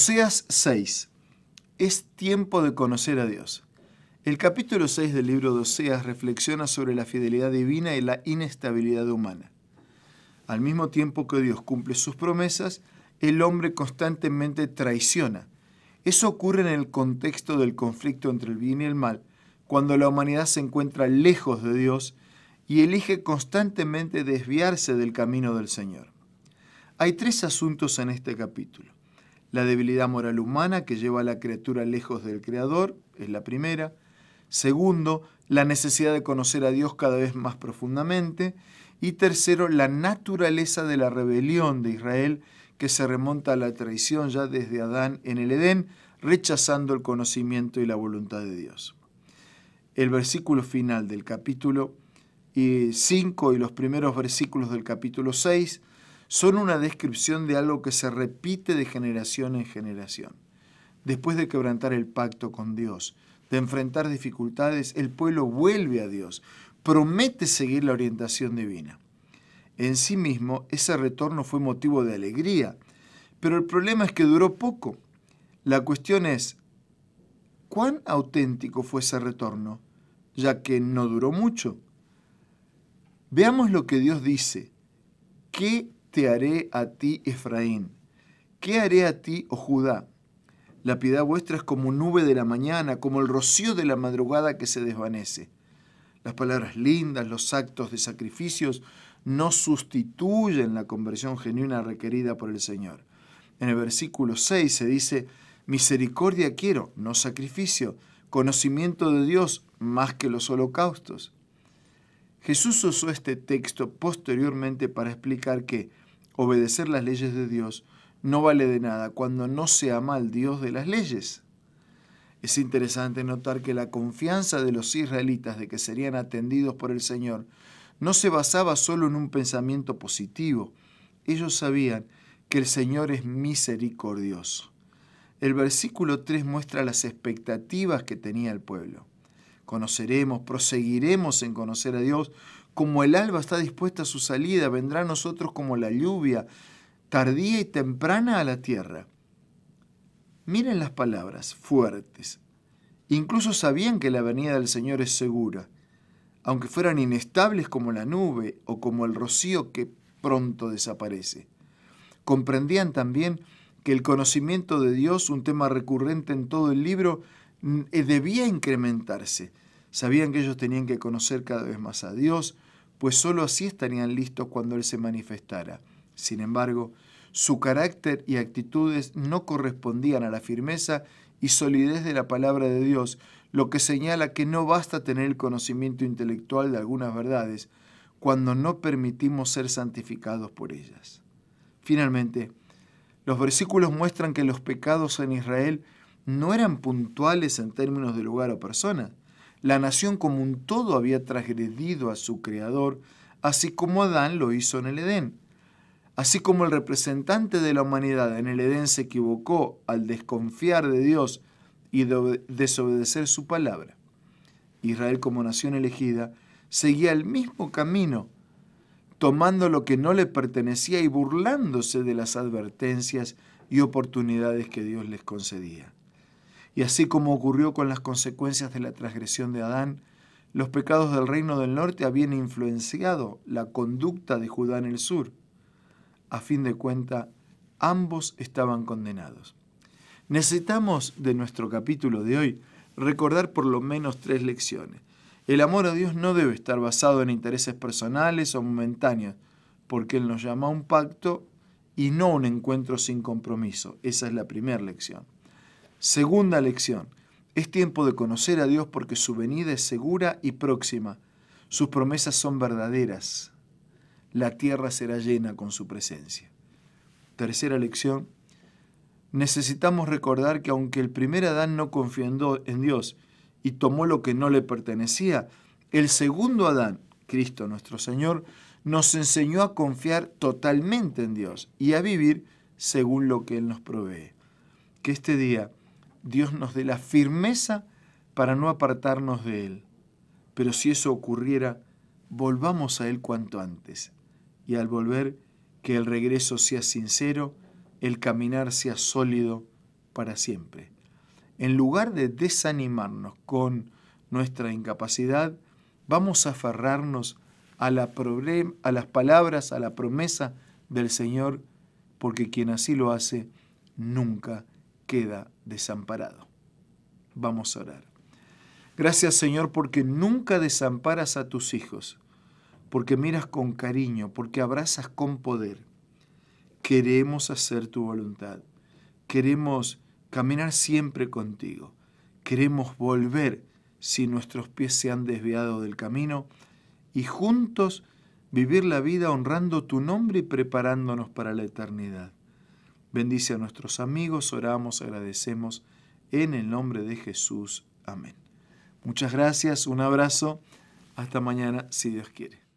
Oseas 6. Es tiempo de conocer a Dios. El capítulo 6 del libro de Oseas reflexiona sobre la fidelidad divina y la inestabilidad humana. Al mismo tiempo que Dios cumple sus promesas, el hombre constantemente traiciona. Eso ocurre en el contexto del conflicto entre el bien y el mal, cuando la humanidad se encuentra lejos de Dios y elige constantemente desviarse del camino del Señor. Hay tres asuntos en este capítulo. La debilidad moral humana que lleva a la criatura lejos del Creador es la primera. Segundo, la necesidad de conocer a Dios cada vez más profundamente. Y tercero, la naturaleza de la rebelión de Israel que se remonta a la traición ya desde Adán en el Edén, rechazando el conocimiento y la voluntad de Dios. El versículo final del capítulo 5 y los primeros versículos del capítulo 6 son una descripción de algo que se repite de generación en generación. Después de quebrantar el pacto con Dios, de enfrentar dificultades, el pueblo vuelve a Dios, promete seguir la orientación divina. En sí mismo, ese retorno fue motivo de alegría, pero el problema es que duró poco. La cuestión es, ¿cuán auténtico fue ese retorno? Ya que no duró mucho. Veamos lo que Dios dice. ¿Qué te haré a ti, Efraín? ¿Qué haré a ti, oh Judá? La piedad vuestra es como nube de la mañana, como el rocío de la madrugada que se desvanece. Las palabras lindas, los actos de sacrificios no sustituyen la conversión genuina requerida por el Señor. En el versículo 6 se dice, misericordia quiero, no sacrificio, conocimiento de Dios más que los holocaustos. Jesús usó este texto posteriormente para explicar que obedecer las leyes de Dios no vale de nada cuando no se ama al Dios de las leyes. Es interesante notar que la confianza de los israelitas de que serían atendidos por el Señor no se basaba solo en un pensamiento positivo. Ellos sabían que el Señor es misericordioso. El versículo 3 muestra las expectativas que tenía el pueblo conoceremos, proseguiremos en conocer a Dios. Como el alba está dispuesta a su salida, vendrá a nosotros como la lluvia, tardía y temprana a la tierra. Miren las palabras fuertes. Incluso sabían que la venida del Señor es segura, aunque fueran inestables como la nube o como el rocío que pronto desaparece. Comprendían también que el conocimiento de Dios, un tema recurrente en todo el libro, Mm, eh, debía incrementarse. Sabían que ellos tenían que conocer cada vez más a Dios, pues sólo así estarían listos cuando Él se manifestara. Sin embargo, su carácter y actitudes no correspondían a la firmeza y solidez de la palabra de Dios, lo que señala que no basta tener el conocimiento intelectual de algunas verdades cuando no permitimos ser santificados por ellas. Finalmente, los versículos muestran que los pecados en Israel no eran puntuales en términos de lugar o persona. La nación como un todo había transgredido a su creador, así como Adán lo hizo en el Edén. Así como el representante de la humanidad en el Edén se equivocó al desconfiar de Dios y desobedecer su palabra. Israel como nación elegida seguía el mismo camino, tomando lo que no le pertenecía y burlándose de las advertencias y oportunidades que Dios les concedía. Y así como ocurrió con las consecuencias de la transgresión de Adán, los pecados del reino del norte habían influenciado la conducta de Judá en el sur. A fin de cuenta, ambos estaban condenados. Necesitamos de nuestro capítulo de hoy recordar por lo menos tres lecciones. El amor a Dios no debe estar basado en intereses personales o momentáneos, porque Él nos llama a un pacto y no a un encuentro sin compromiso. Esa es la primera lección. Segunda lección. Es tiempo de conocer a Dios porque su venida es segura y próxima. Sus promesas son verdaderas. La tierra será llena con su presencia. Tercera lección. Necesitamos recordar que aunque el primer Adán no confió en Dios y tomó lo que no le pertenecía, el segundo Adán, Cristo nuestro Señor, nos enseñó a confiar totalmente en Dios y a vivir según lo que Él nos provee. Que este día Dios nos dé la firmeza para no apartarnos de Él. Pero si eso ocurriera, volvamos a Él cuanto antes. Y al volver, que el regreso sea sincero, el caminar sea sólido para siempre. En lugar de desanimarnos con nuestra incapacidad, vamos a aferrarnos a, a las palabras, a la promesa del Señor, porque quien así lo hace, nunca queda desamparado. Vamos a orar. Gracias Señor porque nunca desamparas a tus hijos, porque miras con cariño, porque abrazas con poder. Queremos hacer tu voluntad. Queremos caminar siempre contigo. Queremos volver si nuestros pies se han desviado del camino y juntos vivir la vida honrando tu nombre y preparándonos para la eternidad. Bendice a nuestros amigos, oramos, agradecemos en el nombre de Jesús. Amén. Muchas gracias, un abrazo, hasta mañana si Dios quiere.